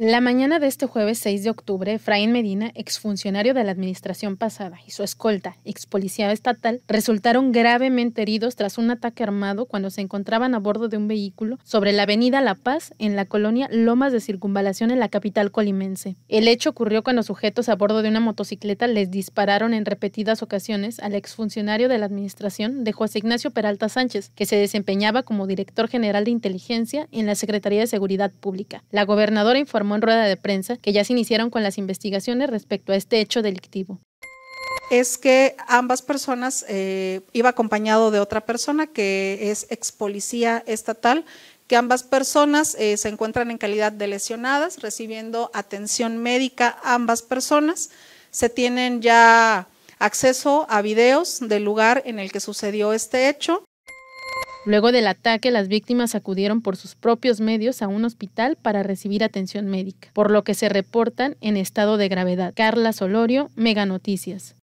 La mañana de este jueves 6 de octubre, Fraín Medina, exfuncionario de la administración pasada, y su escolta, ex policía estatal, resultaron gravemente heridos tras un ataque armado cuando se encontraban a bordo de un vehículo sobre la avenida La Paz en la colonia Lomas de Circunvalación en la capital colimense. El hecho ocurrió cuando sujetos a bordo de una motocicleta les dispararon en repetidas ocasiones al exfuncionario de la administración de José Ignacio Peralta Sánchez, que se desempeñaba como director general de inteligencia en la Secretaría de Seguridad Pública. La gobernadora informó en rueda de prensa que ya se iniciaron con las investigaciones respecto a este hecho delictivo es que ambas personas eh, iba acompañado de otra persona que es ex policía estatal, que ambas personas eh, se encuentran en calidad de lesionadas, recibiendo atención médica ambas personas. Se tienen ya acceso a videos del lugar en el que sucedió este hecho. Luego del ataque, las víctimas acudieron por sus propios medios a un hospital para recibir atención médica, por lo que se reportan en estado de gravedad. Carla Solorio, Mega Noticias.